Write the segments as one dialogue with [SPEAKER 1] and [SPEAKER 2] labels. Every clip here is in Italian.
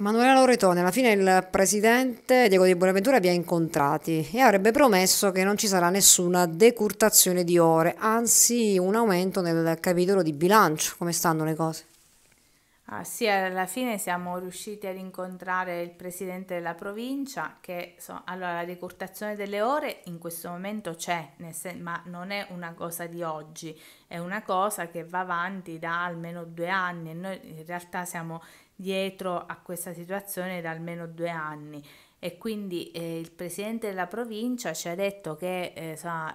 [SPEAKER 1] Emanuele Loretone, alla fine il presidente Diego di Buonaventura vi ha incontrati e avrebbe promesso che non ci sarà nessuna decurtazione di ore, anzi un aumento nel capitolo di bilancio. Come stanno le cose?
[SPEAKER 2] Ah, sì, alla fine siamo riusciti ad incontrare il presidente della provincia che so, allora, la decurtazione delle ore in questo momento c'è, sen- ma non è una cosa di oggi, è una cosa che va avanti da almeno due anni e noi in realtà siamo dietro a questa situazione da almeno due anni e quindi eh, il presidente della provincia ci ha detto che eh, sa,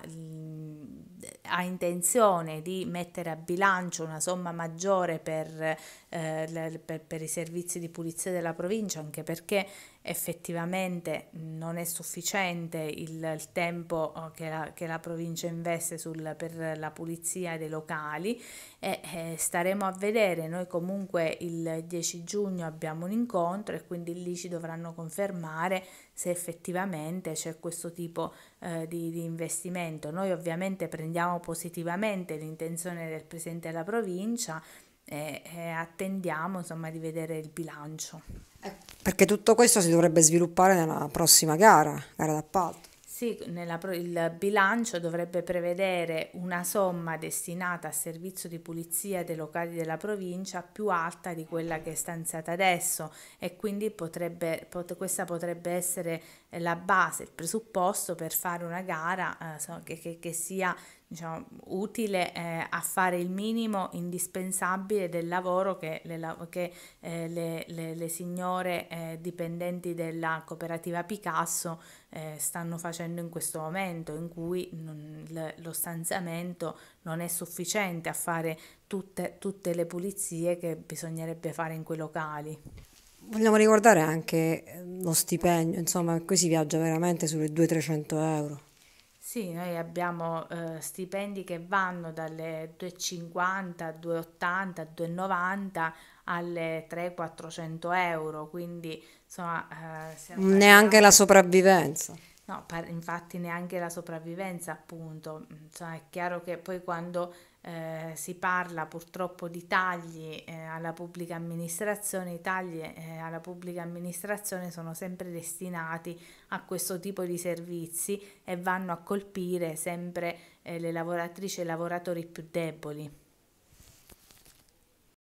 [SPEAKER 2] ha intenzione di mettere a bilancio una somma maggiore per, eh, per, per i servizi di pulizia della provincia, anche perché effettivamente non è sufficiente il, il tempo eh, che la, che la, provincia investe sul, per la pulizia dei locali e, e eh, staremo a vedere, noi comunque il 10 giugno abbiamo un incontro e quindi lì ci dovranno confermare se effettivamente c'è questo tipo eh, di, di investimento. Noi ovviamente prendiamo positivamente l'intenzione del Presidente della provincia e, e attendiamo insomma, di vedere il bilancio.
[SPEAKER 1] Perché tutto questo si dovrebbe sviluppare nella prossima gara, gara d'appalto.
[SPEAKER 2] Sì, nella, il bilancio dovrebbe prevedere una somma destinata al servizio di pulizia dei locali della provincia più alta di quella che è stanziata adesso e quindi potrebbe, pot, questa potrebbe essere la base, il presupposto per fare una gara eh, che, che, che sia diciamo, utile eh, a fare il minimo indispensabile del lavoro che le, che, eh, le, le, le signore eh, dipendenti della cooperativa Picasso eh, stanno facendo in questo momento in cui non, lo stanziamento non è sufficiente a fare tutte, tutte le pulizie che bisognerebbe fare in quei locali.
[SPEAKER 1] Vogliamo ricordare anche eh, lo stipendio, insomma, qui si viaggia veramente sulle 200-300 euro.
[SPEAKER 2] Sì, noi abbiamo eh, stipendi che vanno dalle 2,50, 2,80, 2,90 alle 300-400 euro, quindi insomma... Eh, Neanche la sopravvivenza. No, infatti neanche la sopravvivenza, appunto. Cioè, è chiaro che poi quando eh, si parla purtroppo di tagli eh, alla pubblica amministrazione, i tagli eh, alla pubblica amministrazione sono sempre destinati a questo tipo di servizi e vanno a colpire sempre eh, le lavoratrici e i lavoratori più deboli.